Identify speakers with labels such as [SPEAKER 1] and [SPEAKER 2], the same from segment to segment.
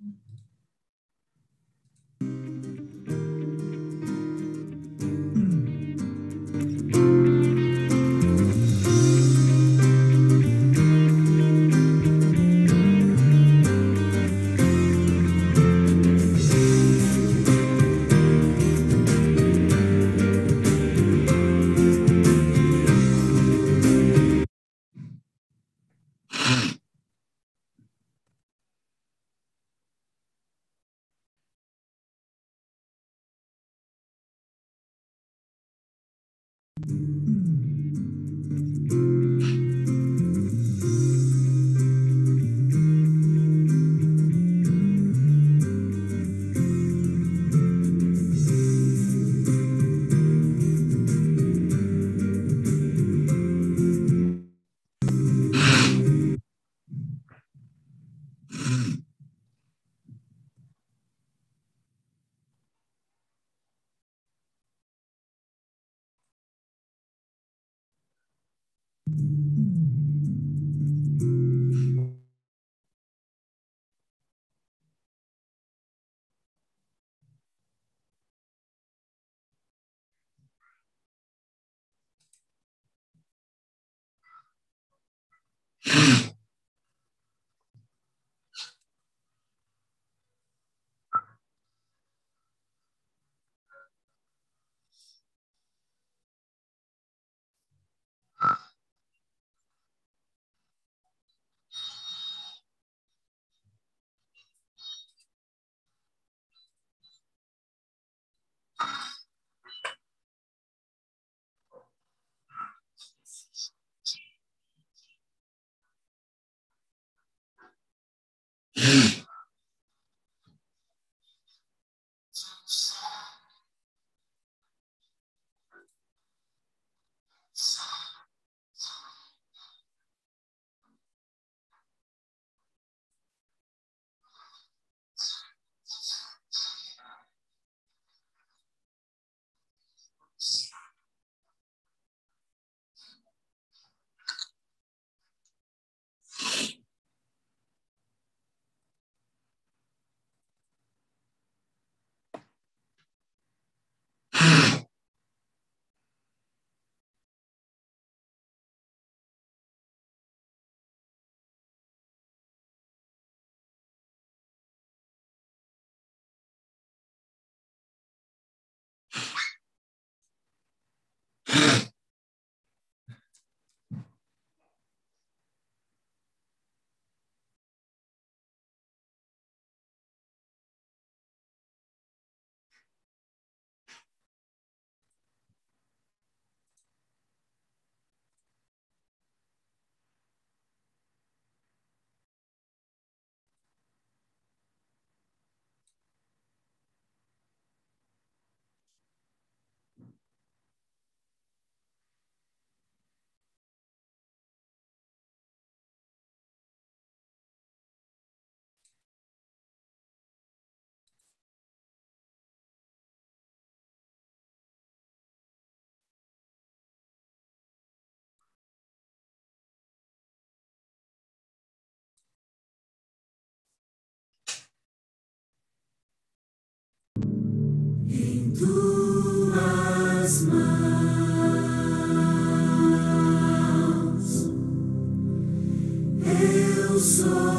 [SPEAKER 1] 嗯。Mm-hmm. Em tuas mãos
[SPEAKER 2] eu sou.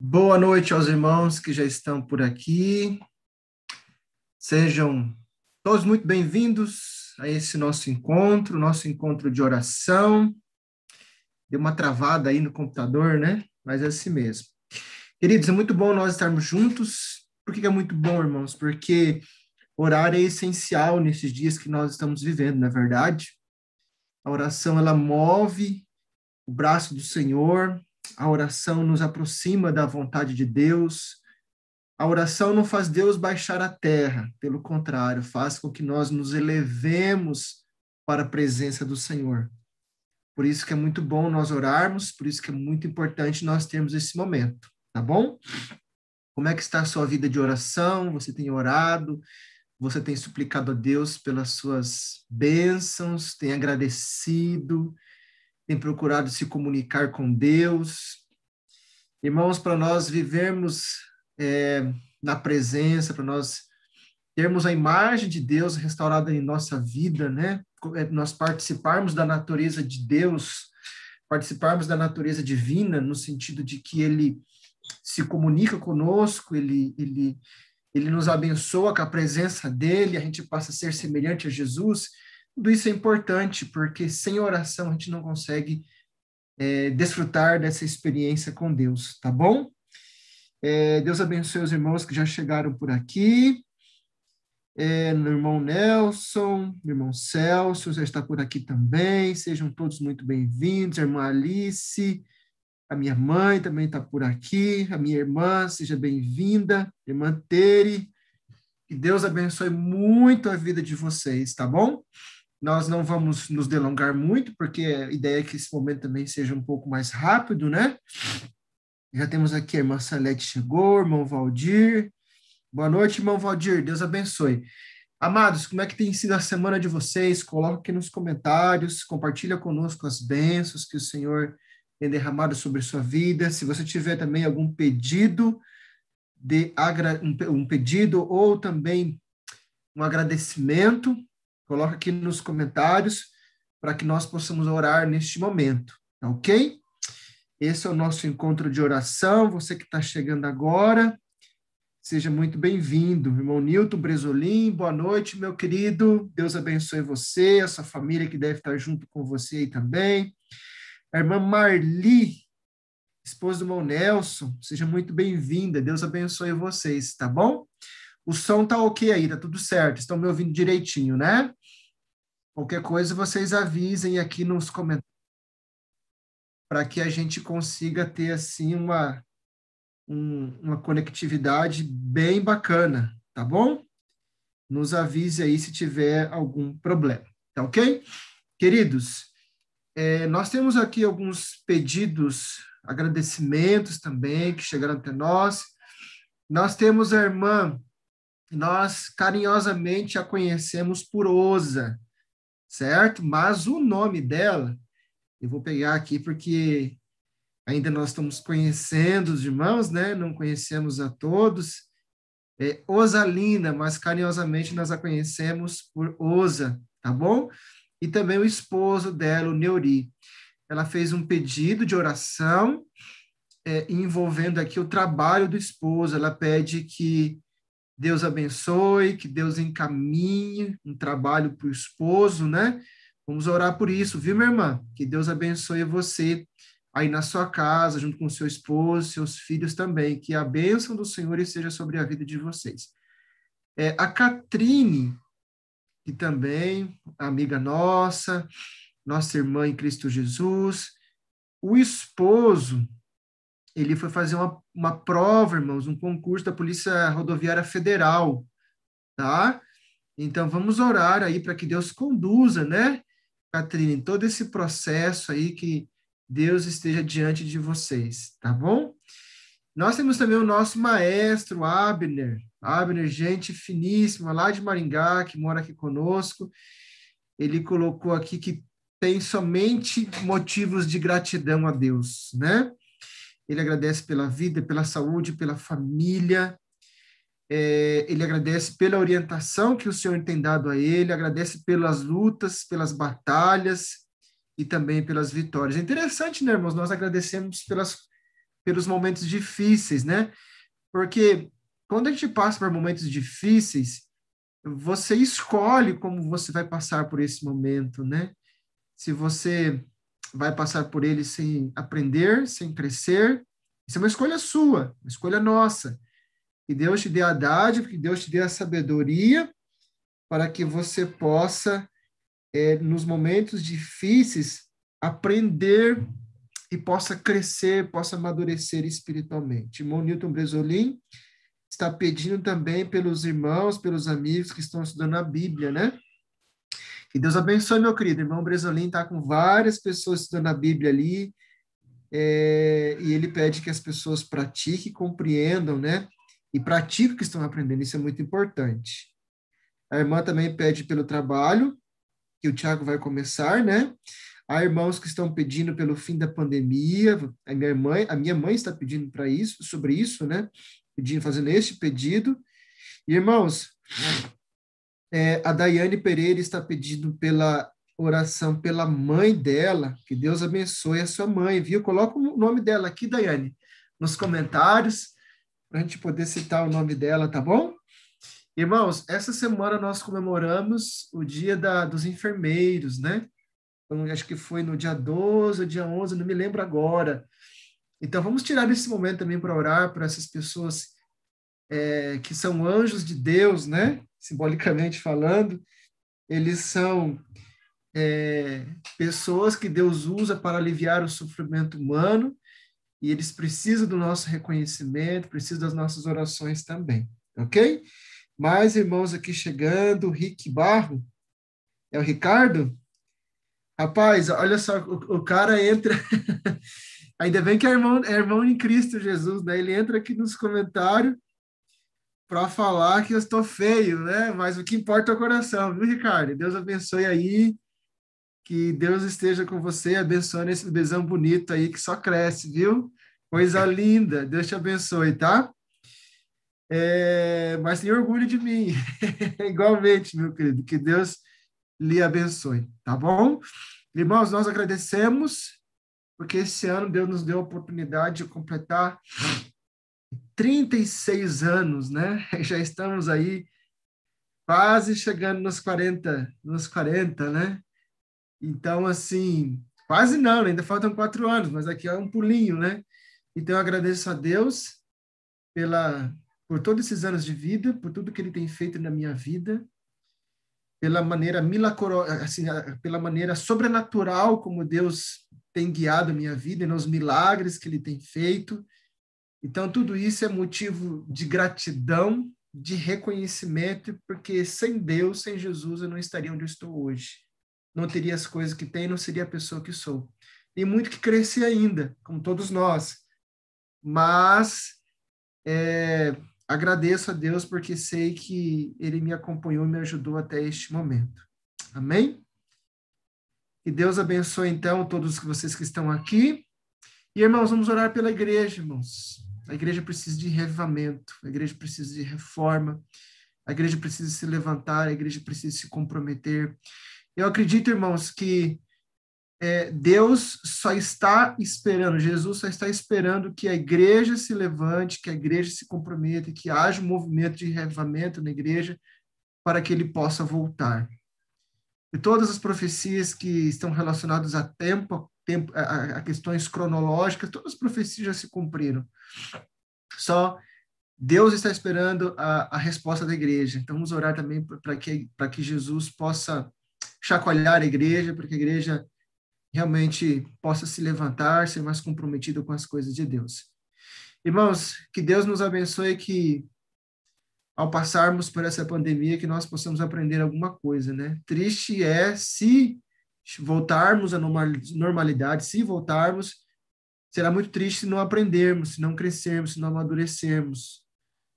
[SPEAKER 3] Boa noite aos irmãos que já estão por aqui. Sejam todos muito bem-vindos a esse nosso encontro, nosso encontro de oração. Deu uma travada aí no computador, né? Mas é assim mesmo. Queridos, é muito bom nós estarmos juntos. Por que é muito bom, irmãos? Porque orar é essencial nesses dias que nós estamos vivendo, na é verdade. A oração ela move o braço do Senhor, a oração nos aproxima da vontade de Deus. A oração não faz Deus baixar a terra, pelo contrário, faz com que nós nos elevemos para a presença do Senhor. Por isso que é muito bom nós orarmos, por isso que é muito importante nós termos esse momento, tá bom? Como é que está a sua vida de oração? Você tem orado? Você tem suplicado a Deus pelas suas bênçãos? Tem agradecido? tem procurado se comunicar com Deus. Irmãos, para nós vivermos é, na presença, para nós termos a imagem de Deus restaurada em nossa vida, né? É, nós participarmos da natureza de Deus, participarmos da natureza divina, no sentido de que Ele se comunica conosco, Ele, ele, ele nos abençoa com a presença dEle, a gente passa a ser semelhante a Jesus, tudo isso é importante, porque sem oração a gente não consegue é, desfrutar dessa experiência com Deus, tá bom? É, Deus abençoe os irmãos que já chegaram por aqui. É, meu irmão Nelson, meu irmão Celso já está por aqui também. Sejam todos muito bem-vindos. Irmã Alice, a minha mãe também está por aqui. A minha irmã, seja bem-vinda. Irmã Tere, que Deus abençoe muito a vida de vocês, tá bom? Nós não vamos nos delongar muito, porque a ideia é que esse momento também seja um pouco mais rápido, né? Já temos aqui a irmã Salete chegou, irmão Valdir. Boa noite, irmão Valdir. Deus abençoe. Amados, como é que tem sido a semana de vocês? coloque aqui nos comentários, compartilha conosco as bênçãos que o Senhor tem derramado sobre a sua vida. Se você tiver também algum pedido de um pedido ou também um agradecimento, Coloca aqui nos comentários para que nós possamos orar neste momento, tá ok? Esse é o nosso encontro de oração. Você que está chegando agora, seja muito bem-vindo. Irmão Nilton Bresolim, boa noite, meu querido. Deus abençoe você, a sua família que deve estar junto com você aí também. A irmã Marli, esposa do irmão Nelson, seja muito bem-vinda. Deus abençoe vocês, tá bom? O som tá ok aí, tá tudo certo, estão me ouvindo direitinho, né? Qualquer coisa vocês avisem aqui nos comentários para que a gente consiga ter assim uma um, uma conectividade bem bacana, tá bom? Nos avise aí se tiver algum problema, tá ok? Queridos, é, nós temos aqui alguns pedidos, agradecimentos também que chegaram até nós. Nós temos a irmã nós carinhosamente a conhecemos por Osa, certo? Mas o nome dela, eu vou pegar aqui porque ainda nós estamos conhecendo os irmãos, né? Não conhecemos a todos. É Osalina, mas carinhosamente nós a conhecemos por Osa, tá bom? E também o esposo dela, o Neuri. Ela fez um pedido de oração é, envolvendo aqui o trabalho do esposo. Ela pede que Deus abençoe, que Deus encaminhe um trabalho para o esposo, né? Vamos orar por isso, viu, minha irmã? Que Deus abençoe você aí na sua casa, junto com seu esposo, seus filhos também. Que a bênção do Senhor esteja sobre a vida de vocês. É, a Catrine, que também, amiga nossa, nossa irmã em Cristo Jesus, o esposo ele foi fazer uma, uma prova, irmãos, um concurso da Polícia Rodoviária Federal, tá? Então vamos orar aí para que Deus conduza, né, Catrina, em todo esse processo aí que Deus esteja diante de vocês, tá bom? Nós temos também o nosso maestro Abner, Abner, gente finíssima lá de Maringá, que mora aqui conosco. Ele colocou aqui que tem somente motivos de gratidão a Deus, né? ele agradece pela vida, pela saúde, pela família, é, ele agradece pela orientação que o Senhor tem dado a ele, agradece pelas lutas, pelas batalhas e também pelas vitórias. É interessante, né, irmãos? Nós agradecemos pelas, pelos momentos difíceis, né? Porque quando a gente passa por momentos difíceis, você escolhe como você vai passar por esse momento, né? Se você vai passar por ele sem aprender, sem crescer. Isso é uma escolha sua, uma escolha nossa. Que Deus te dê a dádiva, que Deus te dê a sabedoria para que você possa, é, nos momentos difíceis, aprender e possa crescer, possa amadurecer espiritualmente. Irmão Newton Bresolim está pedindo também pelos irmãos, pelos amigos que estão estudando a Bíblia, né? Que Deus abençoe, meu querido. Irmão Bresolim está com várias pessoas estudando a Bíblia ali, é, e ele pede que as pessoas pratiquem, compreendam, né? E pratiquem o que estão aprendendo, isso é muito importante. A irmã também pede pelo trabalho, que o Tiago vai começar, né? Há irmãos que estão pedindo pelo fim da pandemia, a minha mãe, a minha mãe está pedindo para isso, sobre isso, né? Pedindo, fazendo este pedido. E, irmãos, é, a Daiane Pereira está pedindo pela oração pela mãe dela, que Deus abençoe a sua mãe, viu? Coloca o nome dela aqui, Daiane, nos comentários, para a gente poder citar o nome dela, tá bom? Irmãos, essa semana nós comemoramos o dia da, dos enfermeiros, né? Então, acho que foi no dia 12 ou dia 11, não me lembro agora. Então, vamos tirar esse momento também para orar para essas pessoas é, que são anjos de Deus, né? simbolicamente falando, eles são é, pessoas que Deus usa para aliviar o sofrimento humano e eles precisam do nosso reconhecimento, precisam das nossas orações também, ok? Mais irmãos aqui chegando, Rick Barro, é o Ricardo? Rapaz, olha só, o, o cara entra, ainda bem que é irmão, é irmão em Cristo Jesus, né? Ele entra aqui nos comentários para falar que eu estou feio, né? Mas o que importa é o coração, viu, Ricardo? Deus abençoe aí. Que Deus esteja com você, abençoando esse beijão bonito aí que só cresce, viu? Coisa linda. Deus te abençoe, tá? É, mas tem orgulho de mim. Igualmente, meu querido. Que Deus lhe abençoe, tá bom? Irmãos, nós agradecemos, porque esse ano Deus nos deu a oportunidade de completar 36 anos, né? Já estamos aí quase chegando nos 40, nos 40, né? Então, assim, quase não, né? ainda faltam quatro anos, mas aqui é um pulinho, né? Então, eu agradeço a Deus pela, por todos esses anos de vida, por tudo que Ele tem feito na minha vida, pela maneira milagrosa, assim, pela maneira sobrenatural como Deus tem guiado a minha vida, e nos milagres que Ele tem feito, então, tudo isso é motivo de gratidão, de reconhecimento, porque sem Deus, sem Jesus, eu não estaria onde eu estou hoje. Não teria as coisas que tenho, não seria a pessoa que sou. Tem muito que crescer ainda, como todos nós. Mas é, agradeço a Deus porque sei que Ele me acompanhou e me ajudou até este momento. Amém? E Deus abençoe, então, todos vocês que estão aqui. E, irmãos, vamos orar pela igreja, irmãos. A igreja precisa de revivamento, a igreja precisa de reforma, a igreja precisa se levantar, a igreja precisa se comprometer. Eu acredito, irmãos, que é, Deus só está esperando, Jesus só está esperando que a igreja se levante, que a igreja se comprometa, que haja um movimento de revivamento na igreja para que ele possa voltar. E todas as profecias que estão relacionadas a tempo, tempo a, a questões cronológicas, todas as profecias já se cumpriram. Só Deus está esperando a, a resposta da igreja. Então, vamos orar também para que, que Jesus possa chacoalhar a igreja, para que a igreja realmente possa se levantar, ser mais comprometida com as coisas de Deus. Irmãos, que Deus nos abençoe, que ao passarmos por essa pandemia que nós possamos aprender alguma coisa, né? Triste é se voltarmos à normalidade, se voltarmos, será muito triste se não aprendermos, se não crescermos, se não amadurecermos,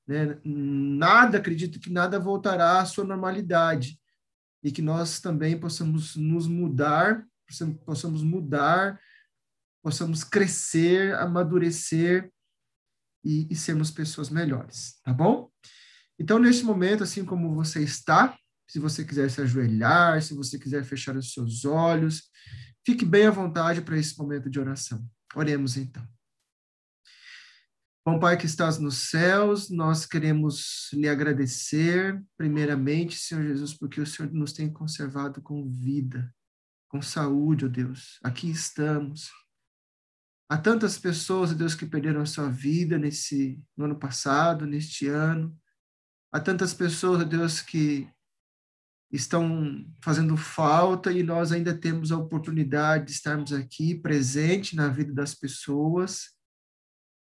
[SPEAKER 3] né? Nada, acredito que nada voltará à sua normalidade e que nós também possamos nos mudar, possamos mudar, possamos crescer, amadurecer e, e sermos pessoas melhores, tá bom? Então, nesse momento, assim como você está, se você quiser se ajoelhar, se você quiser fechar os seus olhos, fique bem à vontade para esse momento de oração. Oremos então. Bom Pai que estás nos céus, nós queremos lhe agradecer, primeiramente, Senhor Jesus, porque o Senhor nos tem conservado com vida, com saúde, ó oh Deus. Aqui estamos. Há tantas pessoas, oh Deus, que perderam a sua vida nesse no ano passado, neste ano. Há tantas pessoas, Deus, que estão fazendo falta e nós ainda temos a oportunidade de estarmos aqui presente na vida das pessoas,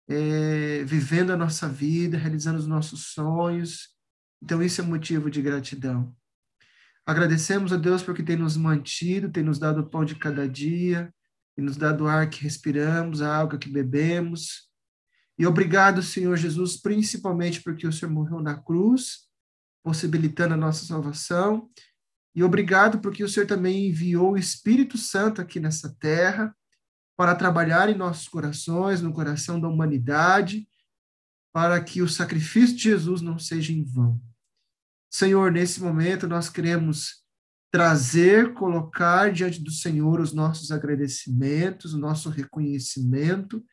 [SPEAKER 3] é, vivendo a nossa vida, realizando os nossos sonhos. Então, isso é motivo de gratidão. Agradecemos a Deus porque tem nos mantido, tem nos dado o pão de cada dia, e nos dado o ar que respiramos, a água que bebemos, e obrigado, Senhor Jesus, principalmente porque o Senhor morreu na cruz, possibilitando a nossa salvação. E obrigado porque o Senhor também enviou o Espírito Santo aqui nessa terra para trabalhar em nossos corações, no coração da humanidade, para que o sacrifício de Jesus não seja em vão. Senhor, nesse momento nós queremos trazer, colocar diante do Senhor os nossos agradecimentos, o nosso reconhecimento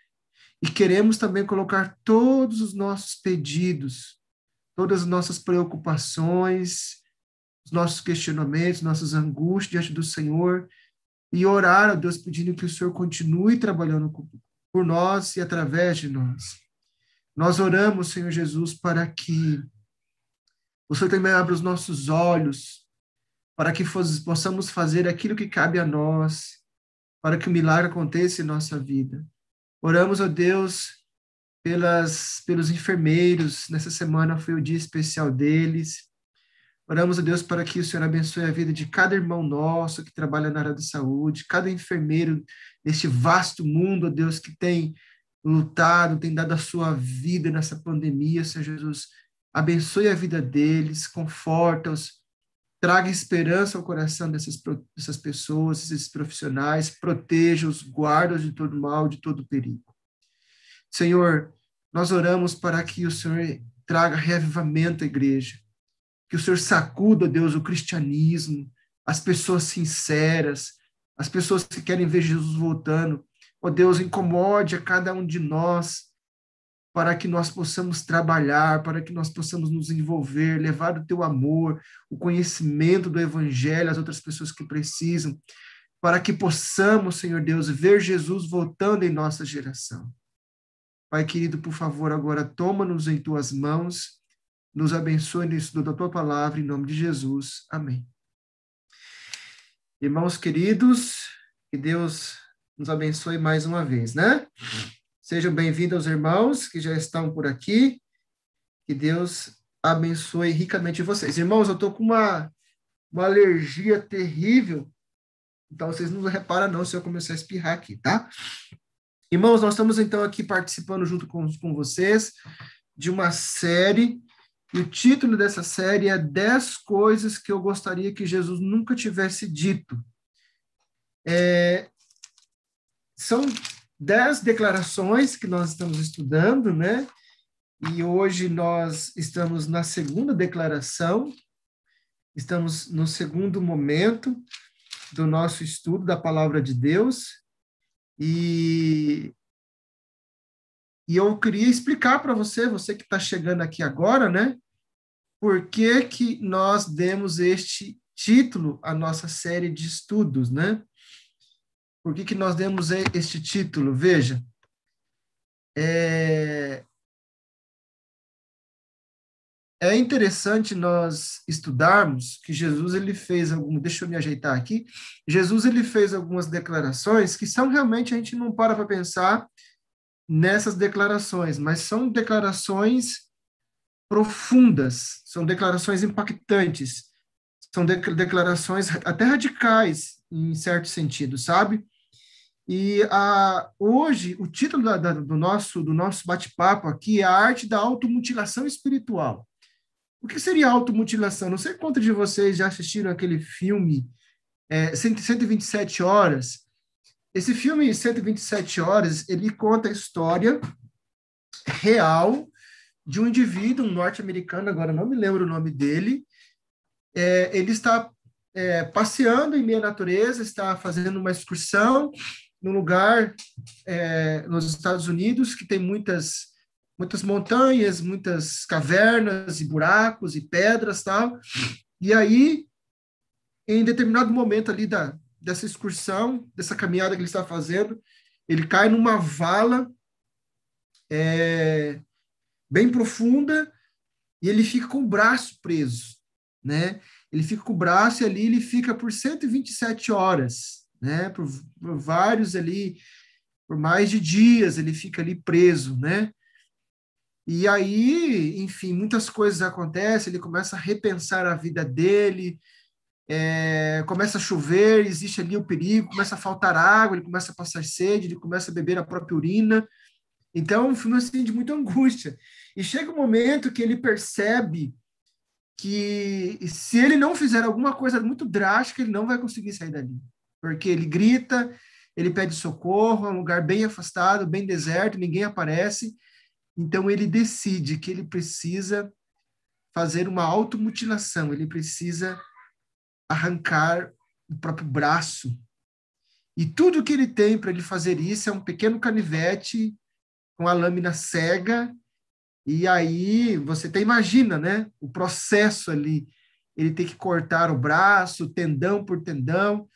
[SPEAKER 3] e queremos também colocar todos os nossos pedidos, todas as nossas preocupações, os nossos questionamentos, nossas angústias diante do Senhor e orar a Deus pedindo que o Senhor continue trabalhando por nós e através de nós. Nós oramos, Senhor Jesus, para que o Senhor também abra os nossos olhos, para que possamos fazer aquilo que cabe a nós, para que o milagre aconteça em nossa vida. Oramos, ó Deus, pelas, pelos enfermeiros. Nessa semana foi o dia especial deles. Oramos ó Deus para que o Senhor abençoe a vida de cada irmão nosso que trabalha na área da saúde, cada enfermeiro neste vasto mundo, ó Deus, que tem lutado, tem dado a sua vida nessa pandemia, Senhor Jesus. Abençoe a vida deles, conforta-os, traga esperança ao coração dessas, dessas pessoas, desses profissionais, proteja-os, guarda-os de todo mal, de todo perigo. Senhor, nós oramos para que o Senhor traga reavivamento à igreja, que o Senhor sacuda, Deus, o cristianismo, as pessoas sinceras, as pessoas que querem ver Jesus voltando. Ó oh, Deus, incomode a cada um de nós para que nós possamos trabalhar, para que nós possamos nos envolver, levar o teu amor, o conhecimento do evangelho às outras pessoas que precisam, para que possamos, Senhor Deus, ver Jesus voltando em nossa geração. Pai querido, por favor, agora toma-nos em tuas mãos, nos abençoe no estudo da tua palavra, em nome de Jesus. Amém. Irmãos queridos, que Deus nos abençoe mais uma vez, né? Sejam bem-vindos aos irmãos que já estão por aqui. Que Deus abençoe ricamente vocês. Irmãos, eu estou com uma, uma alergia terrível, então vocês não reparam não se eu começar a espirrar aqui, tá? Irmãos, nós estamos então aqui participando junto com, com vocês de uma série, e o título dessa série é 10 coisas que eu gostaria que Jesus nunca tivesse dito. É, são das declarações que nós estamos estudando, né? E hoje nós estamos na segunda declaração, estamos no segundo momento do nosso estudo da palavra de Deus. E, e eu queria explicar para você, você que está chegando aqui agora, né? Por que, que nós demos este título à nossa série de estudos, né? Por que, que nós demos este título? Veja, é, é interessante nós estudarmos que Jesus ele fez algum, deixa eu me ajeitar aqui. Jesus ele fez algumas declarações que são realmente a gente não para para pensar nessas declarações, mas são declarações profundas, são declarações impactantes, são de, declarações até radicais em certo sentido, sabe? E ah, hoje, o título da, da, do nosso, do nosso bate-papo aqui é A Arte da Automutilação Espiritual. O que seria automutilação? Não sei quantos de vocês já assistiram aquele filme é, 127 Horas. Esse filme, 127 Horas, ele conta a história real de um indivíduo, um norte-americano, agora não me lembro o nome dele. É, ele está é, passeando em meia natureza, está fazendo uma excursão num lugar é, nos Estados Unidos que tem muitas muitas montanhas, muitas cavernas e buracos e pedras tal. E aí, em determinado momento ali da dessa excursão, dessa caminhada que ele está fazendo, ele cai numa vala é, bem profunda e ele fica com o braço preso, né? Ele fica com o braço e ali ele fica por 127 horas né? Por, por vários ali, por mais de dias ele fica ali preso, né? E aí, enfim, muitas coisas acontecem, ele começa a repensar a vida dele, é, começa a chover, existe ali o perigo, começa a faltar água, ele começa a passar sede, ele começa a beber a própria urina. Então, é um filme assim de muita angústia. E chega um momento que ele percebe que se ele não fizer alguma coisa muito drástica, ele não vai conseguir sair dali porque ele grita, ele pede socorro, é um lugar bem afastado, bem deserto, ninguém aparece. Então ele decide que ele precisa fazer uma automutilação, ele precisa arrancar o próprio braço. E tudo que ele tem para ele fazer isso é um pequeno canivete com a lâmina cega. E aí você até imagina, né? O processo ali. Ele tem que cortar o braço, tendão por tendão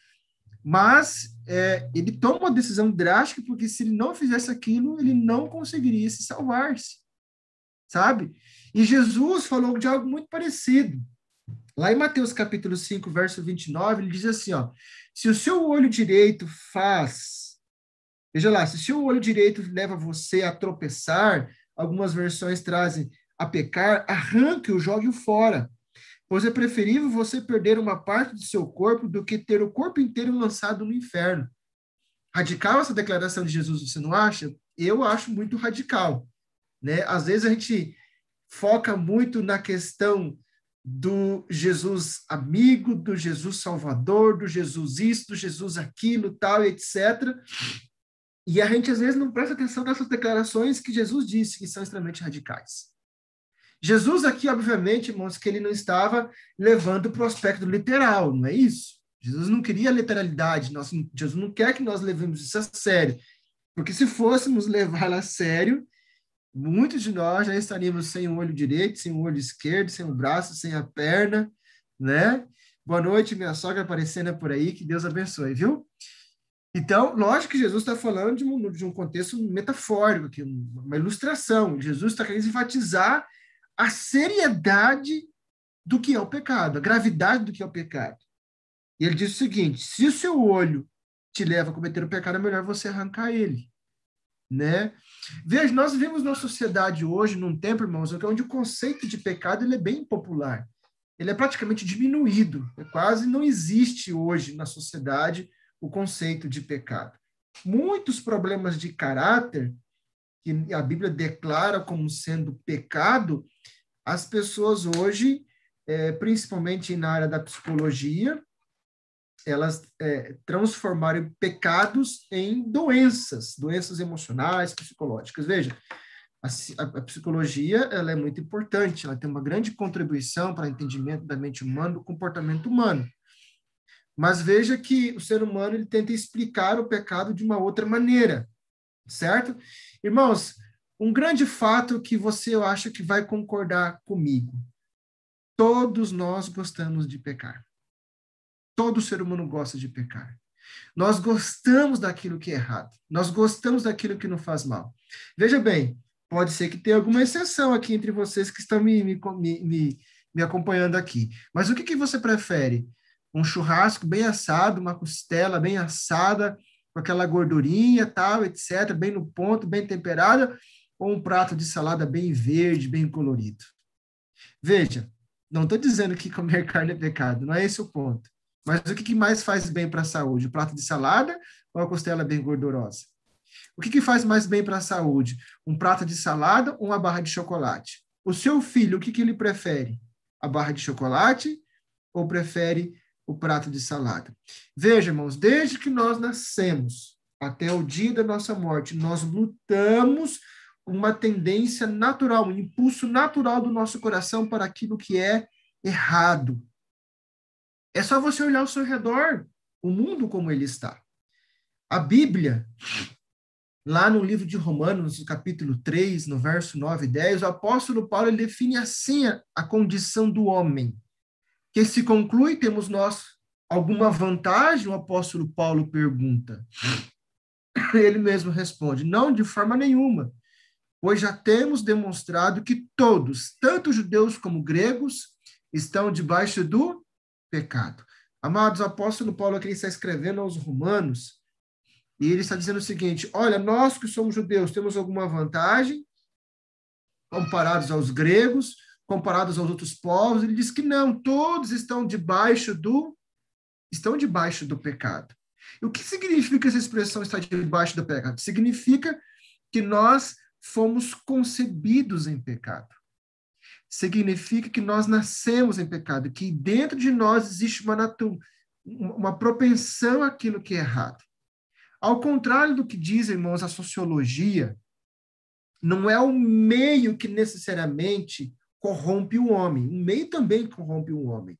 [SPEAKER 3] mas é, ele toma uma decisão drástica porque se ele não fizesse aquilo, ele não conseguiria se salvar-se, sabe? E Jesus falou de algo muito parecido. Lá em Mateus capítulo 5, verso 29, ele diz assim, ó: Se o seu olho direito faz Veja lá, se o seu olho direito leva você a tropeçar, algumas versões trazem a pecar, arranque-o, jogue-o fora pois é preferível você perder uma parte do seu corpo do que ter o corpo inteiro lançado no inferno. Radical essa declaração de Jesus, você não acha? Eu acho muito radical. Né? Às vezes a gente foca muito na questão do Jesus amigo, do Jesus salvador, do Jesus isso, do Jesus aquilo, tal, etc. E a gente às vezes não presta atenção nessas declarações que Jesus disse, que são extremamente radicais. Jesus aqui, obviamente, mostra que ele não estava levando para o aspecto literal, não é isso? Jesus não queria literalidade, nós, Jesus não quer que nós levemos isso a sério, porque se fôssemos levá-la a sério, muitos de nós já estaríamos sem o olho direito, sem o olho esquerdo, sem o braço, sem a perna, né? Boa noite, minha sogra aparecendo por aí, que Deus abençoe, viu? Então, lógico que Jesus está falando de um, de um contexto metafórico, que uma ilustração. Jesus está querendo enfatizar a seriedade do que é o pecado, a gravidade do que é o pecado. E ele diz o seguinte: se o seu olho te leva a cometer o pecado, é melhor você arrancar ele. Né? Veja, nós vivemos na sociedade hoje, num tempo, irmãos, onde o conceito de pecado ele é bem popular. Ele é praticamente diminuído. É quase não existe hoje na sociedade o conceito de pecado. Muitos problemas de caráter que a Bíblia declara como sendo pecado, as pessoas hoje, é, principalmente na área da psicologia, elas é, transformaram pecados em doenças, doenças emocionais, psicológicas. Veja, a, a, psicologia ela é muito importante, ela tem uma grande contribuição para o entendimento da mente humana, do comportamento humano. Mas veja que o ser humano ele tenta explicar o pecado de uma outra maneira, certo? Irmãos, um grande fato que você eu acho que vai concordar comigo. Todos nós gostamos de pecar. Todo ser humano gosta de pecar. Nós gostamos daquilo que é errado. Nós gostamos daquilo que não faz mal. Veja bem, pode ser que tenha alguma exceção aqui entre vocês que estão me, me, me, me acompanhando aqui. Mas o que, que você prefere? Um churrasco bem assado, uma costela bem assada, com aquela gordurinha, tal, etc., bem no ponto, bem temperada, ou um prato de salada bem verde, bem colorido. Veja, não estou dizendo que comer carne é pecado, não é esse o ponto. Mas o que, mais faz bem para a saúde? O prato de salada ou a costela bem gordurosa? O que, que faz mais bem para a saúde? Um prato de salada ou uma barra de chocolate? O seu filho, o que, que ele prefere? A barra de chocolate ou prefere o prato de salada. Veja, irmãos, desde que nós nascemos até o dia da nossa morte, nós lutamos uma tendência natural, um impulso natural do nosso coração para aquilo que é errado. É só você olhar ao seu redor, o mundo como ele está. A Bíblia, lá no livro de Romanos, no capítulo 3, no verso 9 e 10, o apóstolo Paulo define assim a, a condição do homem que se conclui, temos nós alguma vantagem? O apóstolo Paulo pergunta. Ele mesmo responde: não, de forma nenhuma, pois já temos demonstrado que todos, tanto judeus como gregos, estão debaixo do pecado. Amados, o apóstolo Paulo aqui está escrevendo aos romanos, e ele está dizendo o seguinte: olha, nós que somos judeus temos alguma vantagem comparados aos gregos, comparados aos outros povos, ele diz que não, todos estão debaixo do estão debaixo do pecado. E o que significa essa expressão estar debaixo do pecado? Significa que nós fomos concebidos em pecado. Significa que nós nascemos em pecado, que dentro de nós existe uma, natu, uma propensão àquilo que é errado. Ao contrário do que diz, irmãos, a sociologia, não é o meio que necessariamente corrompe o homem. O meio também corrompe o homem.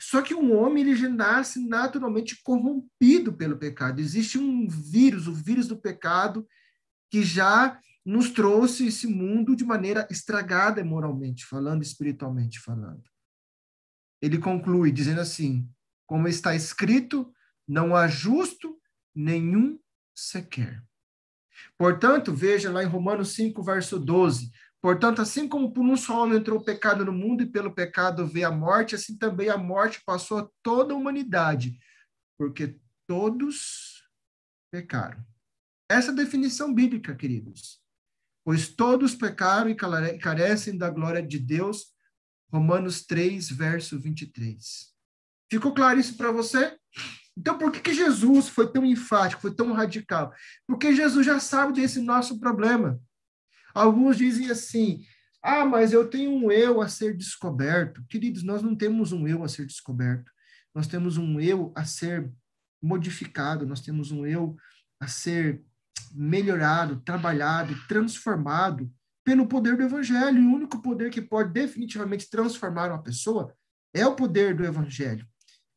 [SPEAKER 3] Só que o homem ele já nasce naturalmente corrompido pelo pecado. Existe um vírus, o vírus do pecado, que já nos trouxe esse mundo de maneira estragada moralmente falando, espiritualmente falando. Ele conclui dizendo assim: como está escrito, não há justo nenhum sequer. Portanto, veja lá em Romanos 5, verso 12: Portanto, assim como por um só homem entrou o pecado no mundo e pelo pecado veio a morte, assim também a morte passou a toda a humanidade, porque todos pecaram. Essa é a definição bíblica, queridos. Pois todos pecaram e carecem da glória de Deus. Romanos 3, verso 23. Ficou claro isso para você? Então, por que, que Jesus foi tão enfático, foi tão radical? Porque Jesus já sabe desse nosso problema. Alguns dizem assim: ah, mas eu tenho um eu a ser descoberto. Queridos, nós não temos um eu a ser descoberto. Nós temos um eu a ser modificado, nós temos um eu a ser melhorado, trabalhado, transformado pelo poder do evangelho. E o único poder que pode definitivamente transformar uma pessoa é o poder do evangelho.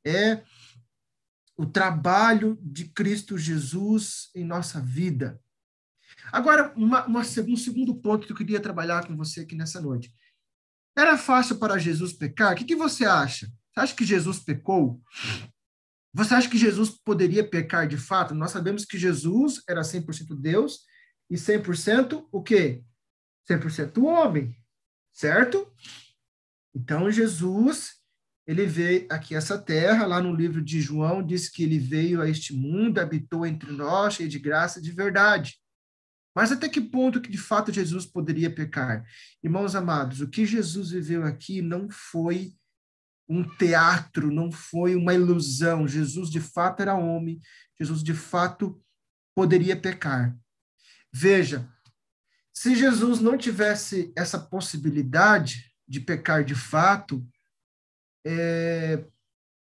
[SPEAKER 3] É o trabalho de Cristo Jesus em nossa vida. Agora, uma, uma, um segundo ponto que eu queria trabalhar com você aqui nessa noite. Era fácil para Jesus pecar? O que, que você acha? Você acha que Jesus pecou? Você acha que Jesus poderia pecar de fato? Nós sabemos que Jesus era 100% Deus e 100% o quê? 100% homem, certo? Então, Jesus, ele veio aqui essa terra, lá no livro de João, diz que ele veio a este mundo, habitou entre nós, cheio de graça e de verdade. Mas até que ponto que de fato Jesus poderia pecar? Irmãos amados, o que Jesus viveu aqui não foi um teatro, não foi uma ilusão. Jesus de fato era homem, Jesus de fato poderia pecar. Veja, se Jesus não tivesse essa possibilidade de pecar de fato, é,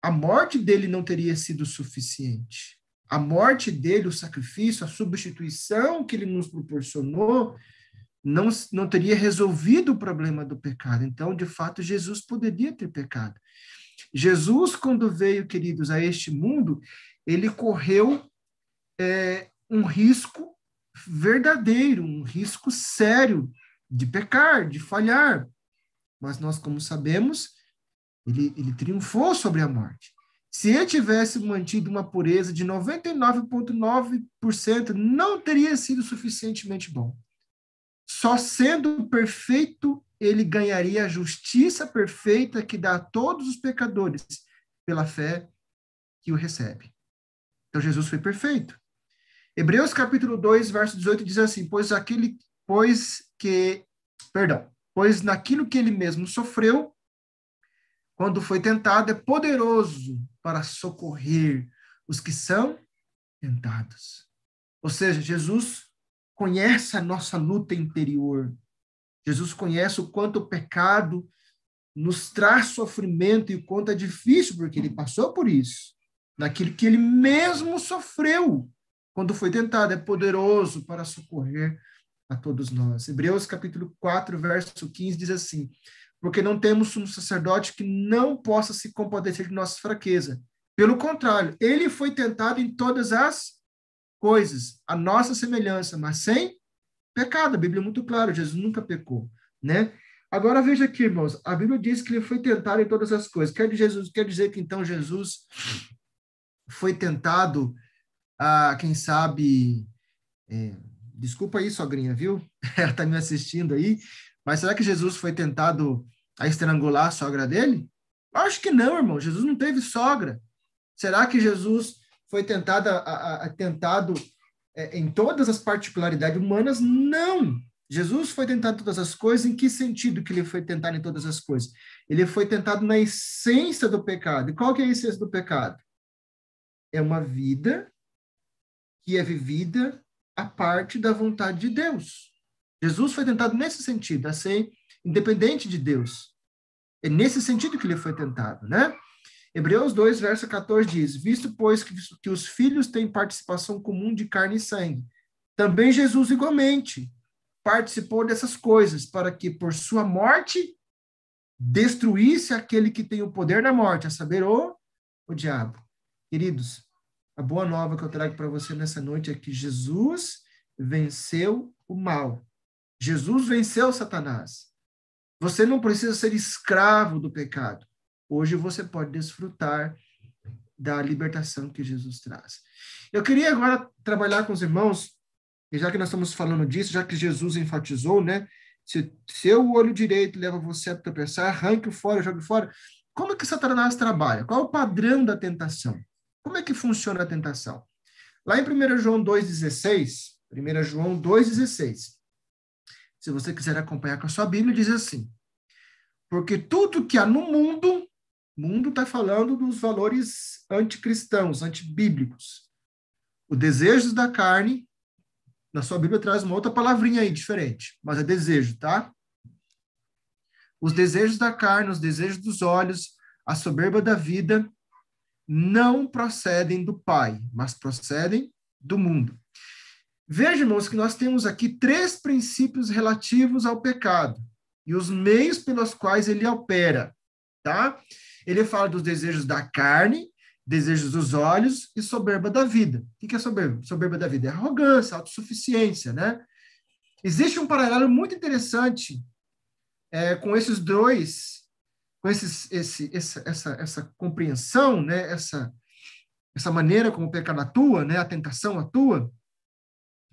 [SPEAKER 3] a morte dele não teria sido suficiente a morte dele, o sacrifício, a substituição que ele nos proporcionou, não, não teria resolvido o problema do pecado. Então, de fato, Jesus poderia ter pecado. Jesus, quando veio, queridos, a este mundo, ele correu é, um risco verdadeiro, um risco sério de pecar, de falhar. Mas nós, como sabemos, ele, ele triunfou sobre a morte. Se eu tivesse mantido uma pureza de 99,9%, não teria sido suficientemente bom. Só sendo perfeito, ele ganharia a justiça perfeita que dá a todos os pecadores, pela fé que o recebe. Então Jesus foi perfeito. Hebreus capítulo 2, verso 18 diz assim: "Pois aquele pois que, perdão, pois naquilo que ele mesmo sofreu, quando foi tentado, é poderoso para socorrer os que são tentados. Ou seja, Jesus conhece a nossa luta interior. Jesus conhece o quanto o pecado nos traz sofrimento e o quanto é difícil, porque ele passou por isso, naquilo que ele mesmo sofreu quando foi tentado, é poderoso para socorrer a todos nós. Hebreus capítulo 4, verso 15 diz assim: porque não temos um sacerdote que não possa se compadecer de nossa fraqueza. Pelo contrário, ele foi tentado em todas as coisas, a nossa semelhança, mas sem pecado. A Bíblia é muito clara, Jesus nunca pecou, né? Agora veja aqui, irmãos, a Bíblia diz que ele foi tentado em todas as coisas. Quer dizer, Jesus, quer dizer que então Jesus foi tentado a, quem sabe, é, desculpa aí, sogrinha, viu? Ela está me assistindo aí, mas será que Jesus foi tentado a estrangular a sogra dele? Acho que não, irmão. Jesus não teve sogra. Será que Jesus foi tentado, a, a, a tentado é, em todas as particularidades humanas? Não. Jesus foi tentado em todas as coisas. Em que sentido que ele foi tentado em todas as coisas? Ele foi tentado na essência do pecado. E qual que é a essência do pecado? É uma vida que é vivida a parte da vontade de Deus. Jesus foi tentado nesse sentido, a ser independente de Deus. É nesse sentido que ele foi tentado, né? Hebreus 2, verso 14 diz: Visto, pois, que, que os filhos têm participação comum de carne e sangue, também Jesus, igualmente, participou dessas coisas, para que, por sua morte, destruísse aquele que tem o poder da morte, a saber, o, o diabo. Queridos, a boa nova que eu trago para você nessa noite é que Jesus venceu o mal. Jesus venceu Satanás. Você não precisa ser escravo do pecado. Hoje você pode desfrutar da libertação que Jesus traz. Eu queria agora trabalhar com os irmãos, e já que nós estamos falando disso, já que Jesus enfatizou, né? Se seu olho direito leva você a tropeçar, arranque-o fora, jogue fora. Como é que Satanás trabalha? Qual é o padrão da tentação? Como é que funciona a tentação? Lá em 1 João 2,16, 1 João 2,16, se você quiser acompanhar com a sua Bíblia, diz assim: Porque tudo que há no mundo, mundo está falando dos valores anticristãos, antibíblicos. O desejo da carne, na sua Bíblia traz uma outra palavrinha aí diferente, mas é desejo, tá? Os desejos da carne, os desejos dos olhos, a soberba da vida não procedem do Pai, mas procedem do mundo. Veja, irmãos, que nós temos aqui três princípios relativos ao pecado e os meios pelos quais ele opera, tá? Ele fala dos desejos da carne, desejos dos olhos e soberba da vida. O que é soberba? Soberba da vida é arrogância, autossuficiência, né? Existe um paralelo muito interessante é, com esses dois, com esses, esse, essa, essa, essa compreensão, né? Essa, essa maneira como o pecado atua, né? A tentação atua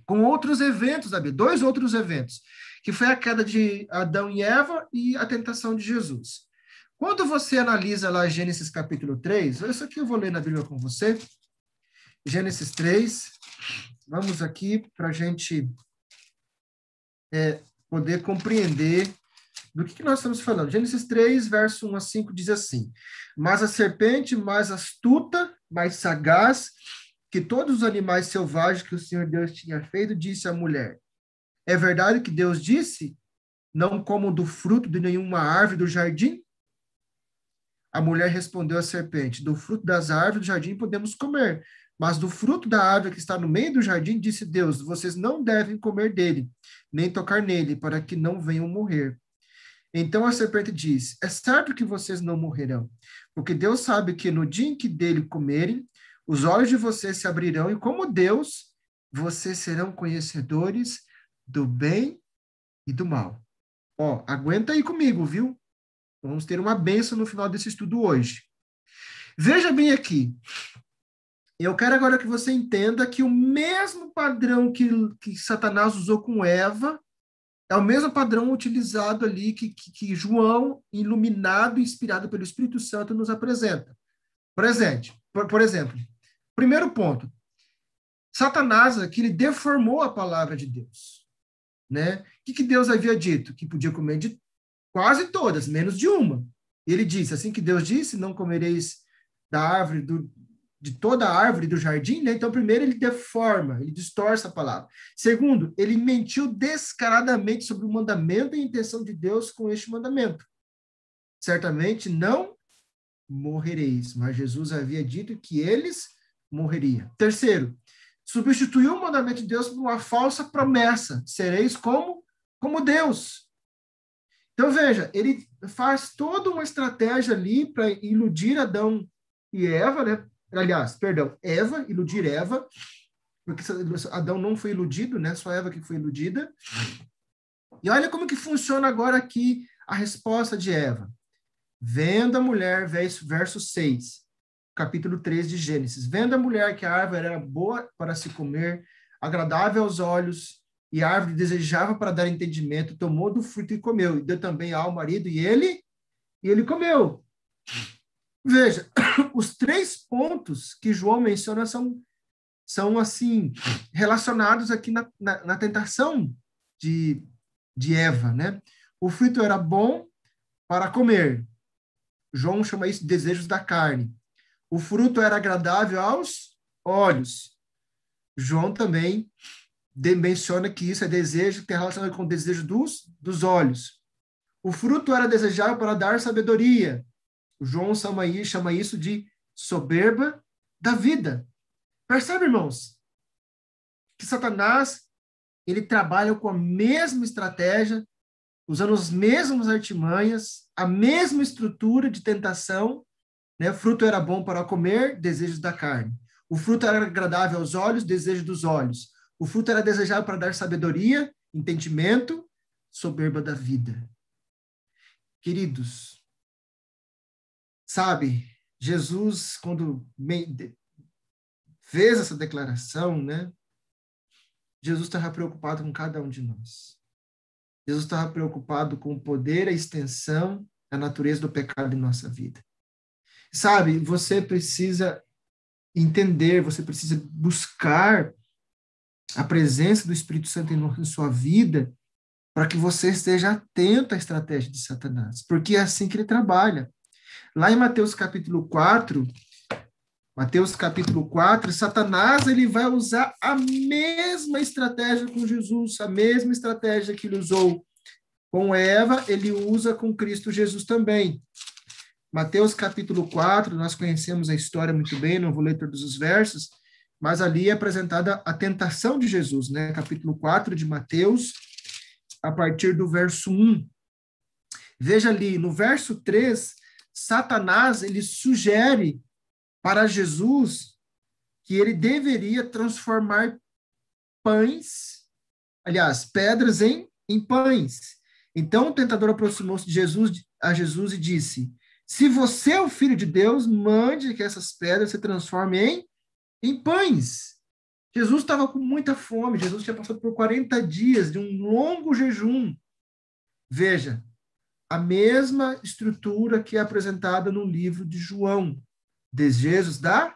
[SPEAKER 3] com outros eventos, sabe? dois outros eventos, que foi a queda de Adão e Eva e a tentação de Jesus. Quando você analisa lá Gênesis capítulo 3, isso aqui eu vou ler na Bíblia com você, Gênesis 3, vamos aqui para a gente é, poder compreender do que, que, nós estamos falando. Gênesis 3, verso 1 a 5 diz assim: Mas a serpente mais astuta, mais sagaz que todos os animais selvagens que o Senhor Deus tinha feito, disse à mulher: É verdade que Deus disse: Não comam do fruto de nenhuma árvore do jardim? A mulher respondeu à serpente: Do fruto das árvores do jardim podemos comer, mas do fruto da árvore que está no meio do jardim, disse Deus: Vocês não devem comer dele, nem tocar nele, para que não venham morrer. Então a serpente diz: É certo que vocês não morrerão, porque Deus sabe que no dia em que dele comerem, os olhos de vocês se abrirão e, como Deus, vocês serão conhecedores do bem e do mal. Ó, aguenta aí comigo, viu? Vamos ter uma benção no final desse estudo hoje. Veja bem aqui. Eu quero agora que você entenda que o mesmo padrão que, que Satanás usou com Eva é o mesmo padrão utilizado ali que, que, que João, iluminado e inspirado pelo Espírito Santo, nos apresenta. Presente. Por, por exemplo, Primeiro ponto, Satanás que ele deformou a palavra de Deus. Né? O que, que Deus havia dito? Que podia comer de quase todas, menos de uma. Ele disse, assim que Deus disse, não comereis da árvore, do, de toda a árvore do jardim, né? Então, primeiro, ele deforma, ele distorce a palavra. Segundo, ele mentiu descaradamente sobre o mandamento e a intenção de Deus com este mandamento. Certamente não morrereis, mas Jesus havia dito que eles morreria. Terceiro, substituiu o mandamento de Deus por uma falsa promessa: sereis como como Deus. Então veja, ele faz toda uma estratégia ali para iludir Adão e Eva, né? Aliás, perdão, Eva, iludir Eva, porque Adão não foi iludido, né? Só Eva que foi iludida. E olha como que funciona agora aqui a resposta de Eva. Vendo a mulher, verso 6 capítulo 3 de Gênesis. Vendo a mulher que a árvore era boa para se comer, agradável aos olhos, e a árvore desejava para dar entendimento, tomou do fruto e comeu, e deu também ao marido, e ele, e ele comeu. Veja, os três pontos que João menciona são, são assim, relacionados aqui na, na, na tentação de, de Eva, né? O fruto era bom para comer. João chama isso de desejos da carne. O fruto era agradável aos olhos. João também menciona que isso é desejo que tem relação com o desejo dos, dos olhos. O fruto era desejável para dar sabedoria. O João Samaí chama isso de soberba da vida. Percebe, irmãos? Que Satanás ele trabalha com a mesma estratégia, usando as mesmas artimanhas, a mesma estrutura de tentação né? fruto era bom para comer, desejos da carne. O fruto era agradável aos olhos, desejo dos olhos. O fruto era desejado para dar sabedoria, entendimento, soberba da vida. Queridos, sabe, Jesus, quando fez essa declaração, né? Jesus estava preocupado com cada um de nós. Jesus estava preocupado com o poder, a extensão, a natureza do pecado em nossa vida. Sabe, você precisa entender, você precisa buscar a presença do Espírito Santo em sua vida para que você esteja atento à estratégia de Satanás, porque é assim que ele trabalha. Lá em Mateus capítulo 4, Mateus capítulo 4, Satanás ele vai usar a mesma estratégia com Jesus, a mesma estratégia que ele usou com Eva, ele usa com Cristo Jesus também. Mateus capítulo 4, nós conhecemos a história muito bem, não vou ler todos os versos, mas ali é apresentada a tentação de Jesus, né? Capítulo 4 de Mateus, a partir do verso 1. Veja ali, no verso 3, Satanás ele sugere para Jesus que ele deveria transformar pães, aliás, pedras em, em pães. Então o tentador aproximou-se de Jesus, a Jesus e disse: se você é o filho de Deus, mande que essas pedras se transformem em, em pães. Jesus estava com muita fome, Jesus tinha passado por 40 dias de um longo jejum. Veja, a mesma estrutura que é apresentada no livro de João. Desejos da,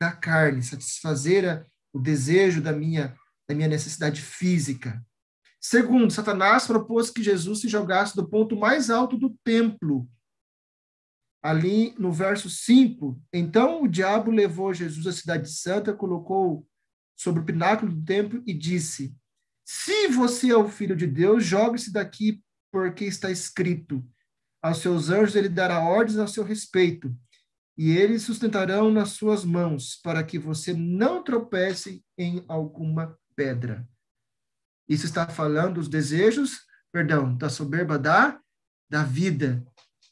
[SPEAKER 3] da carne, satisfazer a, o desejo da minha, da minha necessidade física. Segundo, Satanás propôs que Jesus se jogasse do ponto mais alto do templo ali no verso 5. Então o diabo levou Jesus à Cidade Santa, colocou sobre o pináculo do templo e disse: Se você é o filho de Deus, jogue-se daqui, porque está escrito: Aos seus anjos ele dará ordens a seu respeito, e eles sustentarão nas suas mãos, para que você não tropece em alguma pedra. Isso está falando dos desejos, perdão, da soberba da, da vida,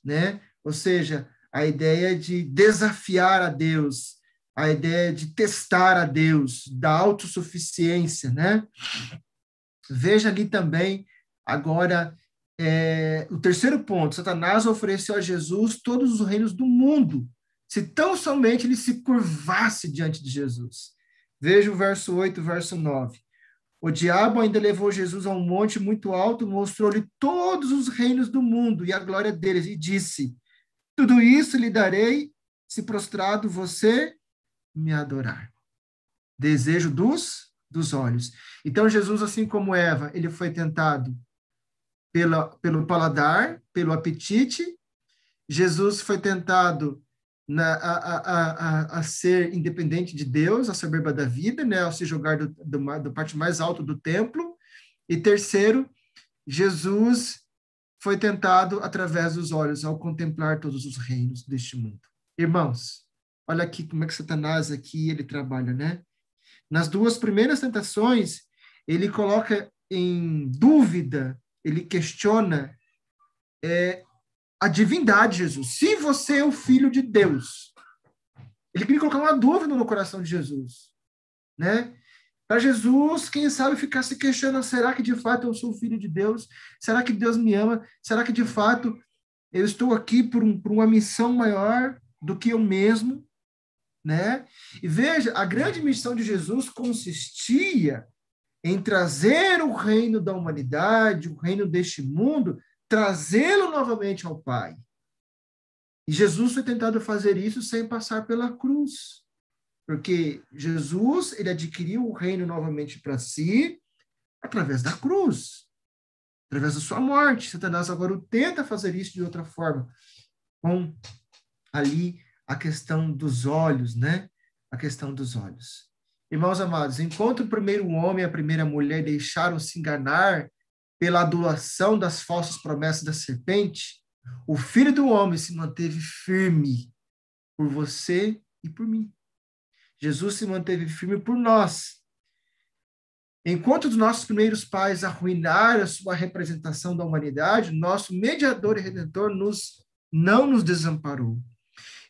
[SPEAKER 3] né? Ou seja, a ideia de desafiar a Deus, a ideia de testar a Deus, da autossuficiência, né? Veja ali também, agora, é, o terceiro ponto: Satanás ofereceu a Jesus todos os reinos do mundo, se tão somente ele se curvasse diante de Jesus. Veja o verso 8, verso 9. O diabo ainda levou Jesus a um monte muito alto, mostrou-lhe todos os reinos do mundo e a glória deles, e disse: tudo isso lhe darei se prostrado você me adorar. Desejo dos dos olhos. Então Jesus, assim como Eva, ele foi tentado pela, pelo paladar, pelo apetite. Jesus foi tentado na, a, a, a, a, ser independente de Deus, a soberba da vida, né, ao se jogar do, do, do parte mais alto do templo. E terceiro, Jesus foi tentado através dos olhos ao contemplar todos os reinos deste mundo. Irmãos, olha aqui como é que Satanás aqui ele trabalha, né? Nas duas primeiras tentações, ele coloca em dúvida, ele questiona é, a divindade de Jesus. Se você é o filho de Deus, ele queria colocar uma dúvida no coração de Jesus, né? Para Jesus, quem sabe ficar se questionando: será que de fato eu sou filho de Deus? Será que Deus me ama? Será que de fato eu estou aqui por, um, por uma missão maior do que eu mesmo? Né? E veja, a grande missão de Jesus consistia em trazer o reino da humanidade, o reino deste mundo, trazê-lo novamente ao Pai. E Jesus foi tentado fazer isso sem passar pela cruz. Porque Jesus, ele adquiriu o reino novamente para si através da cruz, através da sua morte. Satanás agora tenta fazer isso de outra forma, com ali a questão dos olhos, né? A questão dos olhos. Irmãos amados, enquanto o primeiro homem e a primeira mulher deixaram-se enganar pela adulação das falsas promessas da serpente, o filho do homem se manteve firme por você e por mim. Jesus se manteve firme por nós. Enquanto os nossos primeiros pais arruinaram a sua representação da humanidade, nosso mediador e redentor nos, não nos desamparou.